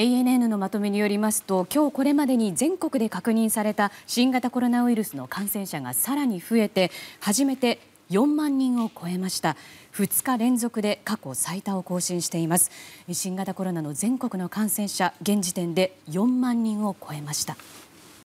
ANN のまとめによりますと今日これまでに全国で確認された新型コロナウイルスの感染者が更に増えて初めて4万人を超えました2日連続で過去最多を更新しています新型コロナの全国の感染者現時点で4万人を超えました。